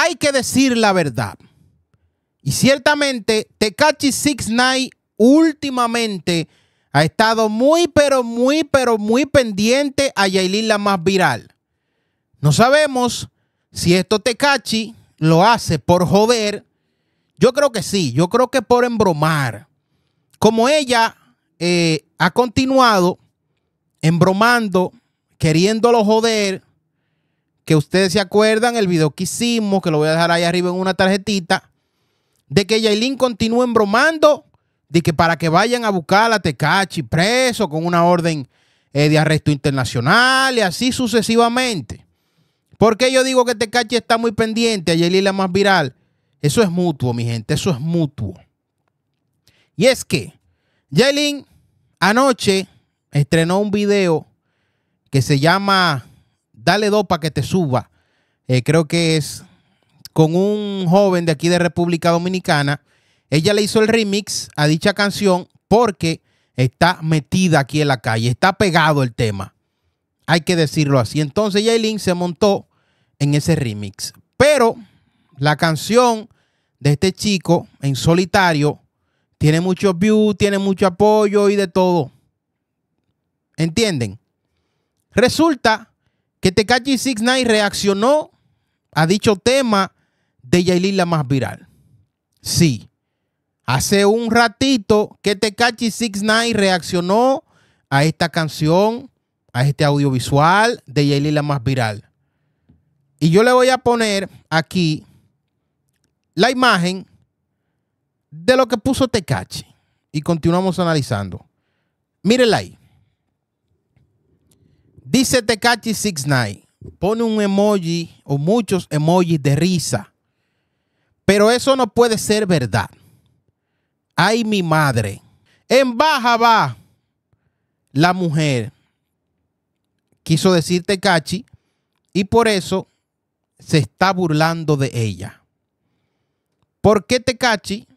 hay que decir la verdad. Y ciertamente, Tekachi 69 últimamente ha estado muy, pero muy, pero muy pendiente a Yailin la más viral. No sabemos si esto Tecachi lo hace por joder. Yo creo que sí, yo creo que por embromar. Como ella eh, ha continuado embromando, queriéndolo joder, que ustedes se acuerdan, el video que hicimos, que lo voy a dejar ahí arriba en una tarjetita, de que Yailin continúa embromando, de que para que vayan a buscar a Tecachi preso con una orden eh, de arresto internacional y así sucesivamente. Porque yo digo que Tecachi está muy pendiente a Yailin la más viral? Eso es mutuo, mi gente, eso es mutuo. Y es que Yailin anoche estrenó un video que se llama Dale dos para que te suba. Eh, creo que es con un joven de aquí de República Dominicana. Ella le hizo el remix a dicha canción porque está metida aquí en la calle, está pegado el tema. Hay que decirlo así. Entonces Yailin se montó en ese remix. Pero la canción de este chico en solitario tiene mucho view tiene mucho apoyo y de todo. ¿Entienden? Resulta que Tekachi este 69 reaccionó a dicho tema de Yailin más viral. Sí. Hace un ratito que Tekachi este 69 reaccionó a esta canción, a este audiovisual de Yailin más viral. Y yo le voy a poner aquí la imagen de lo que puso Tecachi. Este y continuamos analizando. Mírenla ahí. Dice Tecachi 69 pone un emoji o muchos emojis de risa. Pero eso no puede ser verdad. Ay, mi madre. En baja va la mujer. Quiso decir Cachi y por eso se está burlando de ella. ¿Por qué Tecachi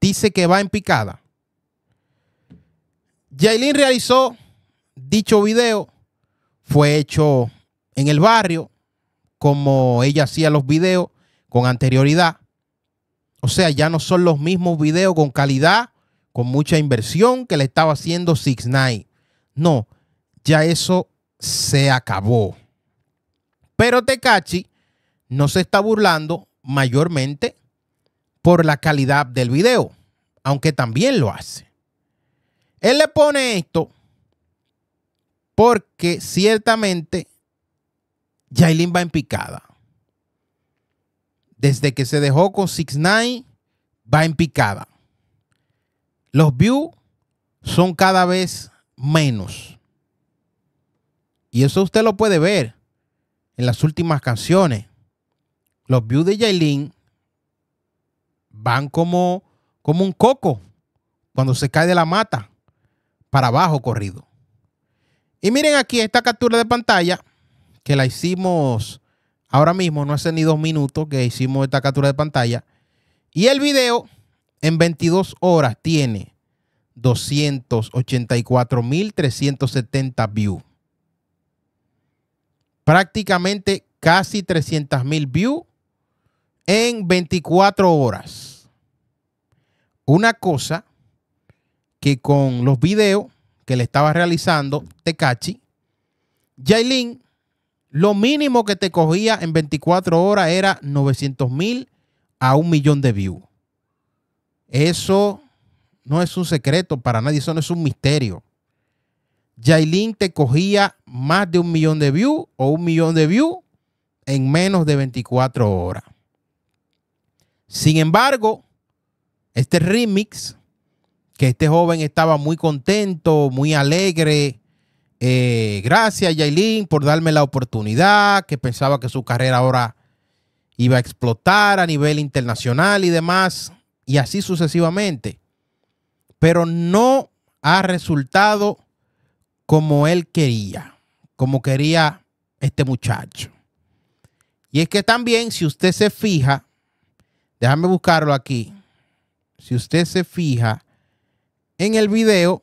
dice que va en picada? Jailin realizó dicho video fue hecho en el barrio, como ella hacía los videos con anterioridad. O sea, ya no son los mismos videos con calidad, con mucha inversión que le estaba haciendo Six Nine. No, ya eso se acabó. Pero Tecachi no se está burlando mayormente por la calidad del video, aunque también lo hace. Él le pone esto porque ciertamente Jailin va en picada. Desde que se dejó con 6 9 va en picada. Los views son cada vez menos. Y eso usted lo puede ver en las últimas canciones. Los views de Jailin van como, como un coco cuando se cae de la mata para abajo corrido. Y miren aquí esta captura de pantalla que la hicimos ahora mismo, no hace ni dos minutos que hicimos esta captura de pantalla. Y el video en 22 horas tiene 284.370 views. Prácticamente casi 300.000 views en 24 horas. Una cosa que con los videos que le estaba realizando Tecachi, Jailin, lo mínimo que te cogía en 24 horas era 900 mil a un millón de views. Eso no es un secreto para nadie, eso no es un misterio. Jailin te cogía más de un millón de views o un millón de views en menos de 24 horas. Sin embargo, este remix que este joven estaba muy contento, muy alegre. Eh, gracias, Yailin, por darme la oportunidad, que pensaba que su carrera ahora iba a explotar a nivel internacional y demás, y así sucesivamente. Pero no ha resultado como él quería, como quería este muchacho. Y es que también, si usted se fija, déjame buscarlo aquí, si usted se fija, en el video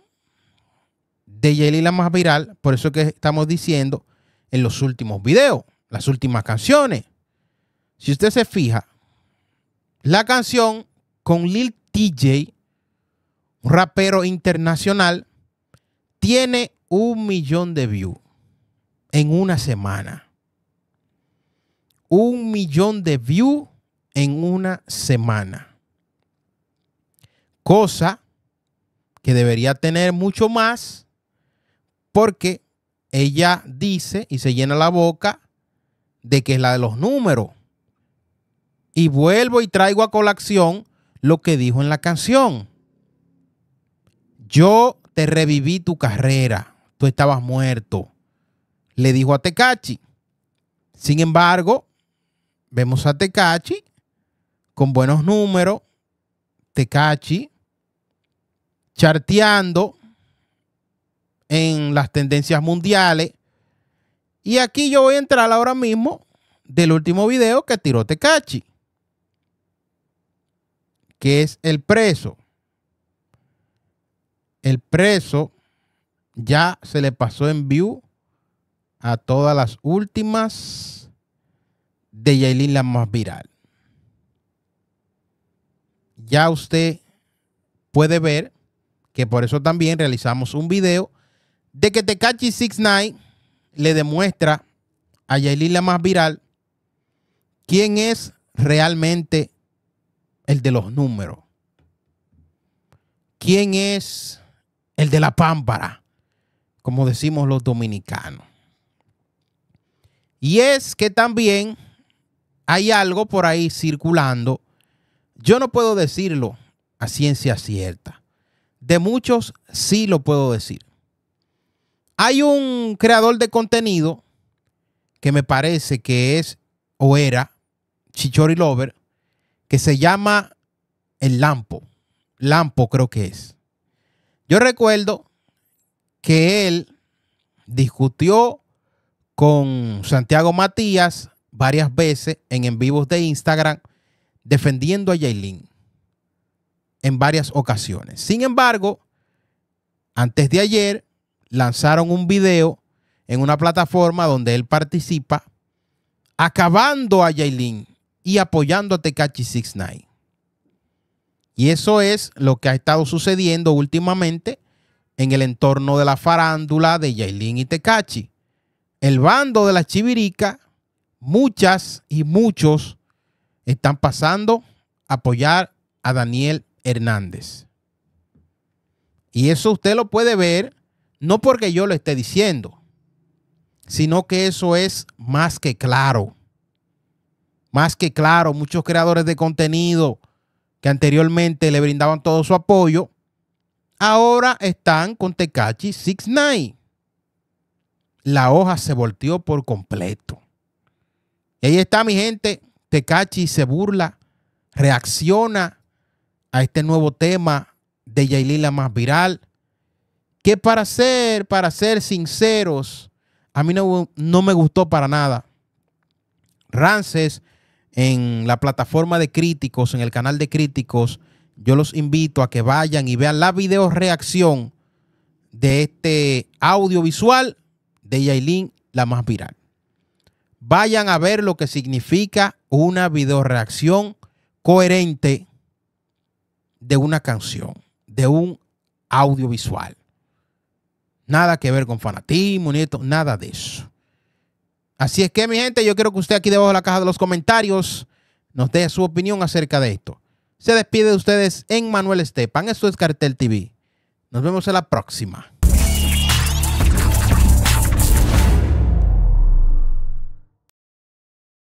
de Yelila más viral, por eso que estamos diciendo en los últimos videos, las últimas canciones. Si usted se fija, la canción con Lil TJ, un rapero internacional, tiene un millón de views en una semana. Un millón de views en una semana. Cosa que debería tener mucho más porque ella dice y se llena la boca de que es la de los números. Y vuelvo y traigo a colación lo que dijo en la canción. Yo te reviví tu carrera, tú estabas muerto, le dijo a Tecachi. Sin embargo, vemos a Tecachi con buenos números. Tecachi charteando en las tendencias mundiales. Y aquí yo voy a entrar ahora mismo del último video que tiró Tecachi, que es el preso. El preso ya se le pasó en view a todas las últimas de Yailin, la más viral. Ya usted puede ver que por eso también realizamos un video de que Tekachi 69 le demuestra a Yailin la más viral quién es realmente el de los números. ¿Quién es el de la pámpara? Como decimos los dominicanos. Y es que también hay algo por ahí circulando. Yo no puedo decirlo a ciencia cierta de muchos sí lo puedo decir. Hay un creador de contenido que me parece que es o era Chichori Lover, que se llama El Lampo. Lampo creo que es. Yo recuerdo que él discutió con Santiago Matías varias veces en en vivos de Instagram defendiendo a Yailin en varias ocasiones. Sin embargo, antes de ayer lanzaron un video en una plataforma donde él participa, acabando a Yailin y apoyando a Tekachi 69. Y eso es lo que ha estado sucediendo últimamente en el entorno de la farándula de Jailín y Tecachi. El bando de la chivirica, muchas y muchos están pasando a apoyar a Daniel Hernández. Y eso usted lo puede ver, no porque yo lo esté diciendo, sino que eso es más que claro. Más que claro, muchos creadores de contenido que anteriormente le brindaban todo su apoyo, ahora están con Tecachi 69. La hoja se volteó por completo. Y ahí está mi gente, Tecachi se burla, reacciona este nuevo tema de la más viral. Que para ser, para ser sinceros, a mí no, no me gustó para nada. Rances, en la plataforma de críticos, en el canal de críticos, yo los invito a que vayan y vean la video reacción de este audiovisual de Yailin, la más viral. Vayan a ver lo que significa una video reacción coherente de una canción, de un audiovisual. Nada que ver con fanatismo, nieto, nada de eso. Así es que, mi gente, yo quiero que usted aquí debajo de la caja de los comentarios nos dé su opinión acerca de esto. Se despide de ustedes en Manuel Estepan. Esto es Cartel TV. Nos vemos en la próxima.